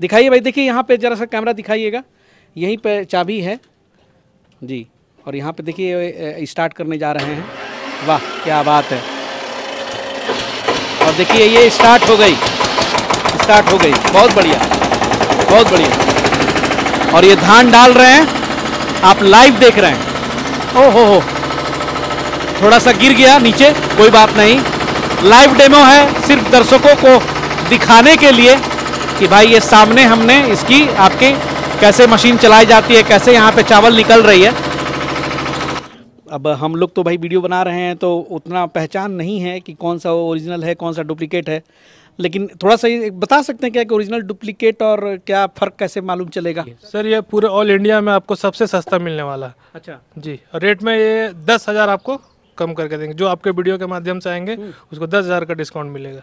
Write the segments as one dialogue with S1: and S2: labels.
S1: दिखाइए भाई देखिए यहाँ पे ज़रा सा कैमरा दिखाइएगा यहीं पे चाबी है जी और यहाँ पे देखिए स्टार्ट करने जा रहे हैं वाह क्या बात है और देखिए ये स्टार्ट हो गई स्टार्ट हो गई बहुत बढ़िया बहुत बढ़िया और ये धान डाल रहे हैं आप लाइव देख रहे हैं ओ हो हो थोड़ा सा गिर गया नीचे कोई बात नहीं लाइव डेमो है सिर्फ दर्शकों को दिखाने के लिए कि भाई ये सामने हमने इसकी आपके कैसे मशीन चलाई जाती है कैसे यहाँ पे चावल निकल रही है अब हम लोग तो भाई वीडियो बना रहे हैं तो उतना पहचान नहीं है कि कौन सा ओरिजिनल है कौन सा डुप्लीकेट है लेकिन थोड़ा सा ये बता सकते हैं क्या कि ओरिजिनल
S2: डुप्लीकेट और क्या फ़र्क कैसे मालूम चलेगा सर ये पूरे ऑल इंडिया में आपको सबसे सस्ता मिलने वाला अच्छा जी रेट में ये दस हज़ार आपको कम करके देंगे जो आपके वीडियो के माध्यम से आएंगे हम्म। उसको दस हज़ार का डिस्काउंट मिलेगा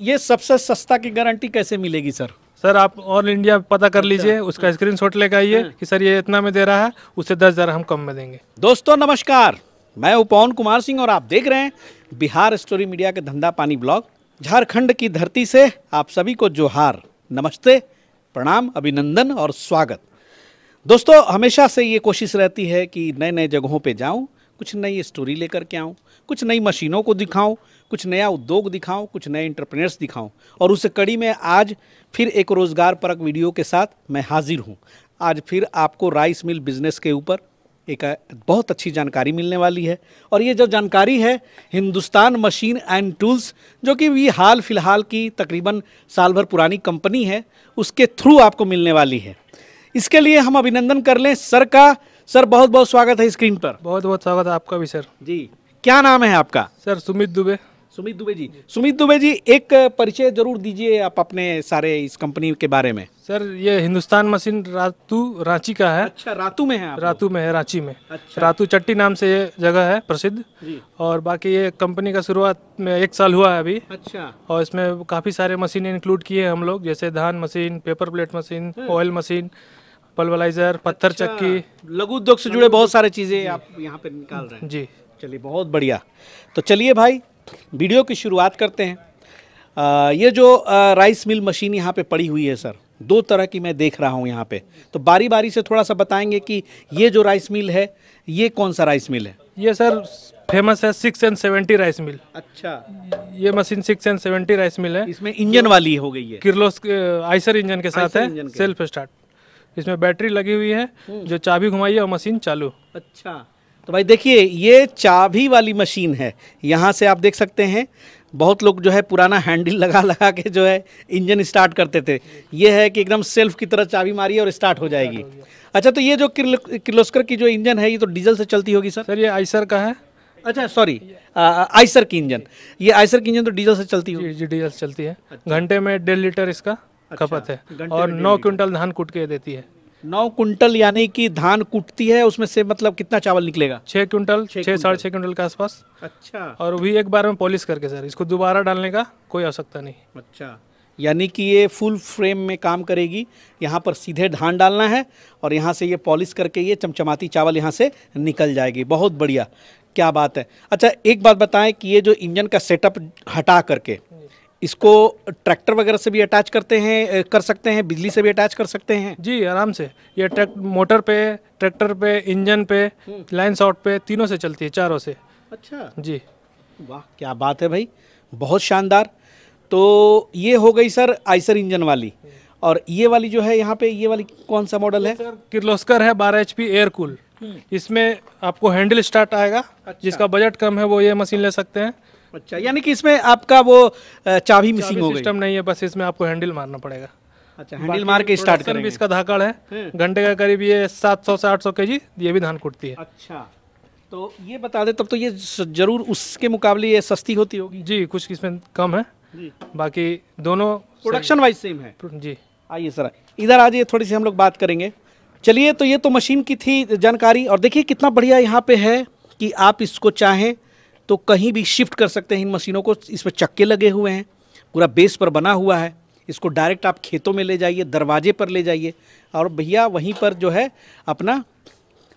S2: ये सबसे सस्ता की गारंटी कैसे मिलेगी सर सर आप ऑल इंडिया पता कर अच्छा। लीजिए उसका स्क्रीन शॉट लेकर आइए हाँ। कि सर ये इतना में दे रहा है उससे दस हज़ार हम कम में देंगे दोस्तों नमस्कार मैं उपवन कुमार सिंह और आप देख रहे हैं
S1: बिहार स्टोरी मीडिया के धंधा पानी ब्लॉग झारखंड की धरती से आप सभी को जोहार नमस्ते प्रणाम अभिनंदन और स्वागत दोस्तों हमेशा से ये कोशिश रहती है कि नए नए जगहों पर जाऊं कुछ नई स्टोरी लेकर के आऊँ कुछ नई मशीनों को दिखाऊँ कुछ नया उद्योग दिखाऊँ कुछ नए इंटरप्रेनर्स दिखाऊँ और उस कड़ी में आज फिर एक रोज़गार परक वीडियो के साथ मैं हाजिर हूँ आज फिर आपको राइस मिल बिज़नेस के ऊपर एक बहुत अच्छी जानकारी मिलने वाली है और ये जो जानकारी है हिंदुस्तान मशीन एंड टूल्स जो कि ये हाल फिलहाल की तकरीबन साल भर पुरानी कंपनी है उसके थ्रू आपको मिलने वाली है इसके लिए हम अभिनंदन कर लें सर का सर बहुत बहुत स्वागत है स्क्रीन पर
S2: बहुत बहुत स्वागत है आपका भी सर जी
S1: क्या नाम है आपका सर सुमित दुबे सुमित दुबे जी सुमित दुबे जी एक परिचय जरूर दीजिए आप अपने सारे इस कंपनी के बारे में
S2: सर ये हिंदुस्तान मशीन रातू रांची का है अच्छा रातू में है आप रातू में है रांची में अच्छा। रातू चट्टी नाम से ये जगह है प्रसिद्ध और बाकी ये कंपनी का शुरुआत में एक साल हुआ है अभी अच्छा और इसमें काफ़ी सारे मशीन इंक्लूड किए हैं हम लोग जैसे धान machine paper plate machine oil machine pulverizer अच्छा। पत्थर अच्छा, चक्की लघु उद्योग से जुड़े बहुत सारे चीज़ें आप
S1: यहाँ पे निकाल रहे हैं जी चलिए बहुत
S2: बढ़िया तो चलिए भाई
S1: वीडियो की शुरुआत करते हैं आ, ये जो आ, राइस मिल मशीन यहाँ पे पड़ी हुई है सर दो तरह की मैं देख रहा हूँ यहाँ पे तो बारी बारी से थोड़ा सा बताएंगे कि ये जो
S2: राइस मिल है ये कौन सा राइस मिल है ये सर फेमस है six and seventy rice mill अच्छा ये machine six and seventy rice mill है इसमें इंजन वाली हो गई है किर्लोस आइसर इंजन के साथ है सेल्फ स्टार्ट इसमें बैटरी लगी हुई है हम्म। जो चाबी घुमाइए और मशीन चालू अच्छा
S1: तो भाई देखिए ये चाबी वाली मशीन है यहाँ से आप देख सकते हैं बहुत लोग जो है पुराना हैंडल लगा लगा के जो है इंजन स्टार्ट करते थे ये है कि एकदम सेल्फ की तरह चाबी मारी और स्टार्ट हो जाएगी अच्छा तो ये जो किर्लोस्कर की
S2: जो इंजन है ये तो डीजल से चलती होगी सर सर ये आइसर का है अच्छा सॉरी आइसर की इंजन ये आइसर की इंजन तो डीजल से चलती होगी जी डीजल से चलती है अच्छा। घंटे में डेढ़ लीटर इसका अच्छा, खपत है अच्छा, और नौ क्विंटल धान कूट के देती है नौ कुंटल यानी कि धान कुटती है उसमें से मतलब कितना चावल निकलेगा छह क्विंटल छह साढ़े छह क्विंटल के आसपास अच्छा और वो भी एक बार में पॉलिश करके सर इसको दोबारा डालने का कोई आवश्यकता नहीं अच्छा यानी कि ये फुल फ्रेम
S1: में काम करेगी यहाँ पर सीधे धान डालना है और यहाँ से ये पॉलिश करके ये चमचमाती चावल यहाँ से निकल जाएगी बहुत बढ़िया क्या बात है अच्छा एक बात बताएं कि ये जो इंजन का सेटअप हटा करके इसको ट्रैक्टर वगैरह से भी अटैच करते हैं कर
S2: सकते हैं बिजली से भी अटैच कर सकते हैं जी आराम से ये ट्रैक मोटर पे ट्रैक्टर पे इंजन पे हम्म। लाइन शॉट पे तीनों से चलती है चारों से अच्छा जी वाह क्या
S1: बात है भाई बहुत शानदार तो ये हो गई सर आइसर इंजन वाली हम्म।
S2: और ये वाली जो है यहाँ पे ये वाली कौन सा मॉडल है सर किर्लोस्कर है बारह एच पी एयर कूल हम्म। इसमें आपको हैंडल स्टार्ट आएगा अच्छा। जिसका बजट कम है वो ये मशीन ले सकते हैं अच्छा यानी कि इसमें आपका वो चाबी मिसिंग हो गई सिस्टम नहीं है बस इसमें आपको हैंडल मारना पड़ेगा अच्छा हैंडल मार के स्टार्ट करेंगे भी इसका धाकड़ है हाँ। घंटे का करीब ये 700 से 800 केजी ये भी धान कुटती है अच्छा तो ये बता दे तब तो ये जरूर उसके मुकाबले ये सस्ती होती होगी जी कुछ इसमें कम है बाकी दोनों प्रोडक्शन वाइज सेम है जी
S1: आइए सर इधर आ जाइए थोड़ी सी हम लोग बात करेंगे चलिए तो ये तो मशीन की थी जानकारी और देखिए कितना बढ़िया यहाँ पे है कि आप इसको चाहें तो कहीं भी शिफ्ट कर सकते हैं इन मशीनों को इस पर चक्के लगे हुए हैं पूरा बेस पर बना हुआ है इसको डायरेक्ट आप खेतों में ले जाइए दरवाजे पर ले जाइए और भैया वहीं पर जो है अपना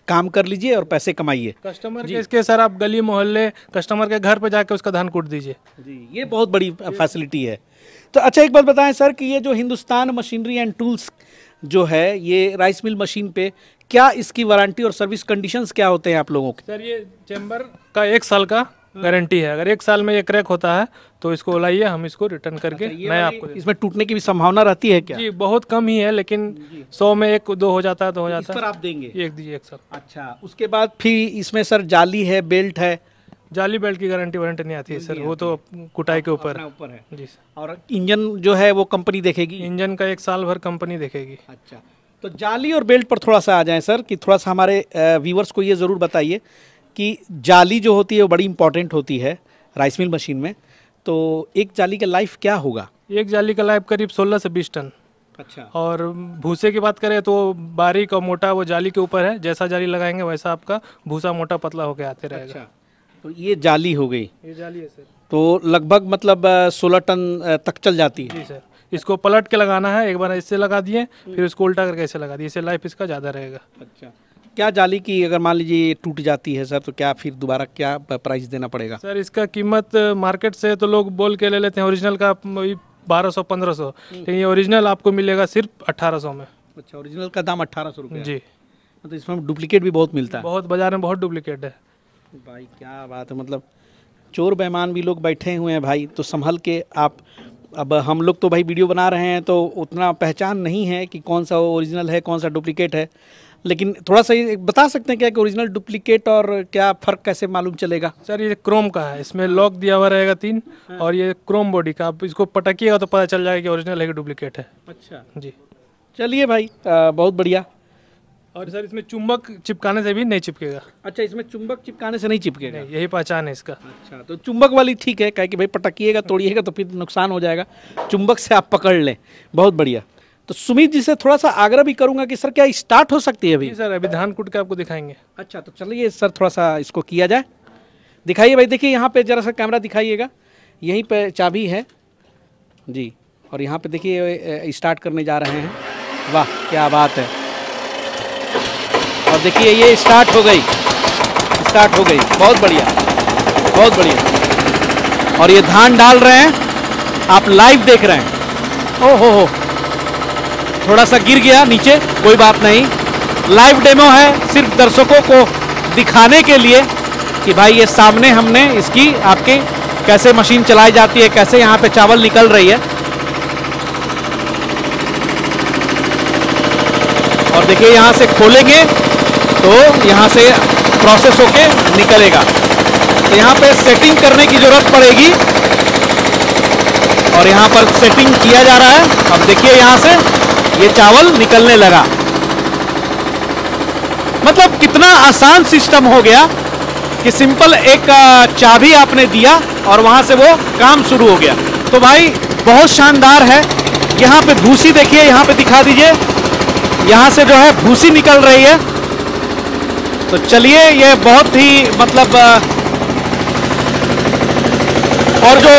S1: काम कर लीजिए और पैसे कमाइए
S2: कस्टमर के इसके
S1: सर आप गली मोहल्ले कस्टमर के घर पर जाकर उसका धान कूट दीजिए जी ये बहुत बड़ी फैसिलिटी है तो अच्छा एक बात बताएं सर कि ये जो हिंदुस्तान मशीनरी एंड टूल्स जो है ये राइस मिल मशीन पे क्या इसकी वारंटी और सर्विस
S2: कंडीशंस क्या होते हैं आप लोगों के सर ये चैम्बर का एक साल का हाँ। गारंटी है अगर एक साल में ये क्रैक होता है तो इसको लाइए हम इसको रिटर्न अच्छा, करके नया आपको इसमें टूटने की भी संभावना रहती है क्या जी बहुत कम ही है लेकिन सौ में एक दो हो जाता है तो हो जाता है आप देंगे एक दीजिए एक सर अच्छा उसके बाद फिर इसमें सर जाली है बेल्ट है जाली बेल्ट की गारंटी वारंटी नहीं आती है सर वो तो कुटाई के ऊपर ऊपर है जी सर और इंजन जो है वो कंपनी देखेगी इंजन का एक साल भर कंपनी देखेगी अच्छा
S1: तो जाली और बेल्ट पर थोड़ा सा आ जाए सर कि थोड़ा सा हमारे व्यूवर्स को ये ज़रूर बताइए कि जाली जो होती है वो बड़ी इंपॉर्टेंट होती है राइस मिल
S2: मशीन में तो एक जाली का लाइफ क्या होगा एक जाली का लाइफ करीब 16 से 20 टन अच्छा और भूसे की बात करें तो बारीक और मोटा वो जाली के ऊपर है जैसा जाली लगाएंगे वैसा आपका भूसा मोटा पतला होकर आते रहेगा अच्छा। तो ये जाली हो गई ये जाली है सर तो लगभग मतलब 16 टन तक चल जाती है जी सर इसको पलट के लगाना है एक बार इससे लगा दिए फिर इसको उल्टा करके ऐसे लगा दिए इससे लाइफ इसका ज़्यादा रहेगा अच्छा क्या जाली की
S1: अगर मान लीजिए टूट जाती है सर तो क्या फिर दोबारा क्या प्राइस देना पड़ेगा
S2: सर इसका कीमत मार्केट से तो लोग बोल के ले लेते हैं ओरिजिनल का बारह सौ पंद्रह सौ हम्म। लेकिन ये ओरिजिनल आपको मिलेगा सिर्फ अट्ठारह सौ में अच्छा ओरिजिनल का दाम अट्ठारह सौ जी तो इसमें डुप्लीकेट भी बहुत मिलता है बहुत बाजार में बहुत डुप्लीकेट है भाई क्या बात है मतलब चोर बेमान भी
S1: लोग बैठे हुए हैं भाई तो संभल के आप अब हम लोग तो भाई वीडियो बना रहे हैं तो उतना पहचान नहीं है कि कौन सा ओरिजिनल है कौन सा डुप्लीकेट है लेकिन थोड़ा सा ये बता सकते हैं
S2: क्या कि ओरिजिनल डुप्लीकेट और क्या फ़र्क कैसे मालूम चलेगा सर ये क्रोम का है इसमें लॉक दिया हुआ रहेगा तीन हाँ। और ये क्रोम बॉडी का आप इसको पटकिएगा तो पता चल जाएगा कि ओरिजिनल है कि डुप्लीकेट है अच्छा जी चलिए भाई आ, बहुत बढ़िया और सर इसमें चुंबक चिपकाने से भी नहीं चिपकेगा अच्छा इसमें चुंबक चिपकाने से नहीं चिपकेगा नहीं, यही पहचान है इसका अच्छा तो चुंबक वाली ठीक
S1: है क्या कि भाई पटकीेगा तोड़िएगा तो फिर नुकसान हो जाएगा चुंबक से आप पकड़ लें बहुत बढ़िया तो सुमित जी से थोड़ा सा आग्रह भी करूंगा कि सर क्या स्टार्ट हो सकती है अभी
S2: सर अभी धान कुट के आपको दिखाएंगे
S1: अच्छा तो चलिए सर थोड़ा सा इसको किया जाए दिखाइए भाई देखिए यहाँ पे जरा सा कैमरा दिखाइएगा यहीं पे चाबी है जी और यहाँ पे देखिए स्टार्ट करने जा रहे हैं वाह क्या बात है और देखिए ये स्टार्ट हो गई स्टार्ट हो गई बहुत बढ़िया बहुत बढ़िया और ये धान डाल रहे हैं आप लाइव देख रहे हैं ओहो हो हो थोड़ा सा गिर गया नीचे कोई बात नहीं लाइव डेमो है सिर्फ दर्शकों को दिखाने के लिए कि भाई ये सामने हमने इसकी आपके कैसे मशीन चलाई जाती है कैसे यहाँ पे चावल निकल रही है और देखिए यहाँ से खोलेंगे तो यहाँ से प्रोसेस होके निकलेगा तो यहाँ पे सेटिंग करने की ज़रूरत पड़ेगी और यहाँ पर सेटिंग किया जा रहा है अब देखिए यहाँ से ये चावल निकलने लगा मतलब कितना आसान सिस्टम हो गया कि सिंपल एक चाबी आपने दिया और वहां से वो काम शुरू हो गया तो भाई बहुत शानदार है यहाँ पे भूसी देखिए यहाँ पे दिखा दीजिए यहाँ से जो है भूसी निकल रही है तो चलिए ये बहुत ही मतलब और जो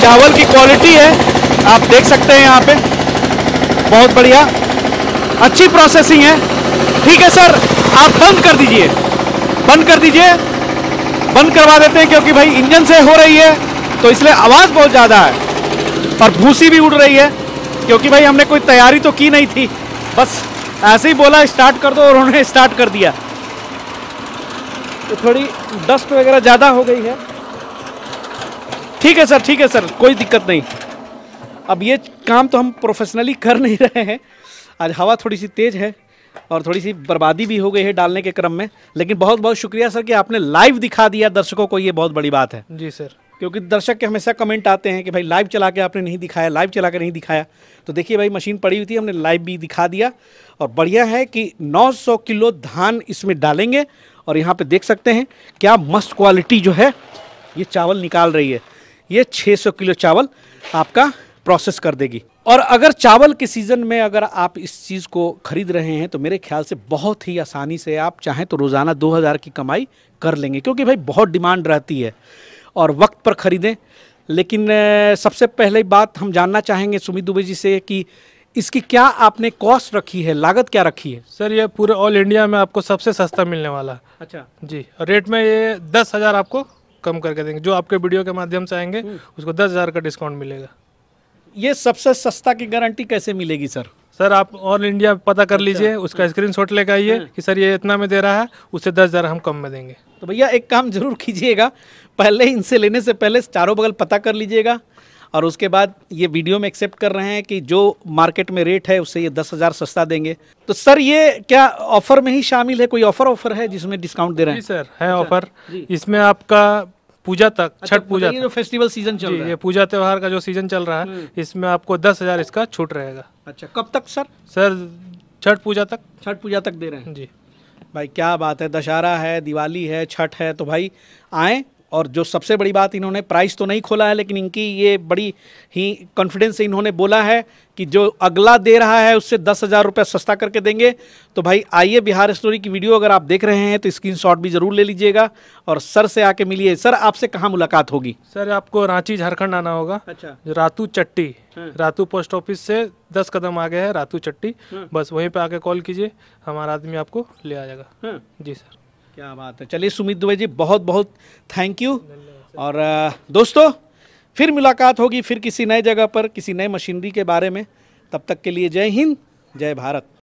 S1: चावल की क्वालिटी है आप देख सकते हैं यहाँ पे बहुत बढ़िया अच्छी प्रोसेसिंग है ठीक है सर आप बंद कर दीजिए बंद कर दीजिए बंद करवा देते हैं क्योंकि भाई इंजन से हो रही है तो इसलिए आवाज़ बहुत ज़्यादा है और भूसी भी उड़ रही है क्योंकि भाई हमने कोई तैयारी तो की नहीं थी बस ऐसे ही बोला स्टार्ट कर दो और उन्होंने स्टार्ट कर दिया तो थोड़ी डस्ट वगैरह ज़्यादा हो गई है ठीक है सर ठीक है सर कोई दिक्कत नहीं अब ये काम तो हम प्रोफेशनली कर नहीं रहे हैं आज हवा थोड़ी सी तेज़ है और थोड़ी सी बर्बादी भी हो गई है डालने के क्रम में लेकिन बहुत बहुत शुक्रिया सर कि आपने लाइव दिखा दिया दर्शकों को ये बहुत बड़ी बात है जी सर क्योंकि दर्शक के हमेशा कमेंट आते हैं कि भाई लाइव चला के आपने नहीं दिखाया लाइव चला के नहीं दिखाया तो देखिए भाई मशीन पड़ी हुई थी हमने लाइव भी दिखा दिया और बढ़िया है कि 900 किलो धान इसमें डालेंगे और यहाँ पे देख सकते हैं क्या मस्त क्वालिटी जो है ये चावल निकाल रही है ये 600 किलो चावल आपका प्रोसेस कर देगी और अगर चावल के सीज़न में अगर आप इस चीज़ को खरीद रहे हैं तो मेरे ख्याल से बहुत ही आसानी से आप चाहें तो रोज़ाना 2000 की कमाई कर लेंगे क्योंकि भाई बहुत डिमांड रहती है और वक्त पर ख़रीदें लेकिन सबसे पहले बात हम जानना चाहेंगे सुमित दुबे जी से कि
S2: इसकी क्या आपने कॉस्ट रखी है लागत क्या रखी है सर ये पूरे ऑल इंडिया में आपको सबसे सस्ता मिलने वाला अच्छा जी रेट में ये दस हज़ार आपको कम करके देंगे जो आपके वीडियो के माध्यम से आएंगे हम्म। उसको दस हज़ार का डिस्काउंट मिलेगा ये सबसे सस्ता की गारंटी कैसे मिलेगी सर सर आप ऑल इंडिया पता कर अच्छा। लीजिए उसका स्क्रीन शॉट लेकर आइए हाँ। कि सर ये इतना में दे रहा है उससे दस हज़ार हम कम में देंगे तो भैया एक काम जरूर कीजिएगा पहले इनसे लेने से
S1: पहले चारों बगल पता कर लीजिएगा और उसके बाद ये वीडियो में एक्सेप्ट कर रहे हैं कि जो मार्केट में रेट है उससे ये दस हज़ार सस्ता देंगे तो सर ये क्या ऑफर में ही शामिल है कोई ऑफर
S2: ऑफर है जिसमें डिस्काउंट दे रहे हैं जी सर है ऑफर अच्छा। इसमें आपका पूजा तक अच्छा, छठ पूजा मतलब जो फेस्टिवल सीजन चल रहा है पूजा त्योहार का जो सीजन चल रहा है हम्म। इसमें आपको दस हजार इसका छूट रहेगा अच्छा कब तक सर सर छठ पूजा तक छठ पूजा तक दे रहे हैं जी भाई
S1: क्या बात है दशहरा है दिवाली है छठ है तो भाई आए और जो सबसे बड़ी बात इन्होंने प्राइस तो नहीं खोला है लेकिन इनकी ये बड़ी ही कॉन्फिडेंस से इन्होंने बोला है कि जो अगला दे रहा है उससे दस हज़ार रुपये सस्ता करके देंगे तो भाई आइए बिहार स्टोरी की वीडियो अगर आप देख रहे हैं तो स्क्रीन भी ज़रूर ले लीजिएगा और सर से आके मिलिए सर आपसे कहाँ मुलाकात होगी
S2: सर आपको रांची झारखंड आना होगा अच्छा रातू चट्टी हाँ। रातू पोस्ट ऑफिस से दस कदम आगे है रातू चट्टी हाँ। बस वहीं पर आके कॉल कीजिए हमारा आदमी आपको ले आ जाएगा हाँ। जी सर क्या बात है चलिए सुमित दुबे जी बहुत बहुत थैंक यू और
S1: दोस्तों फिर मुलाकात होगी फिर किसी नए जगह पर किसी नए मशीनरी के बारे में तब तक के लिए जय हिंद जय भारत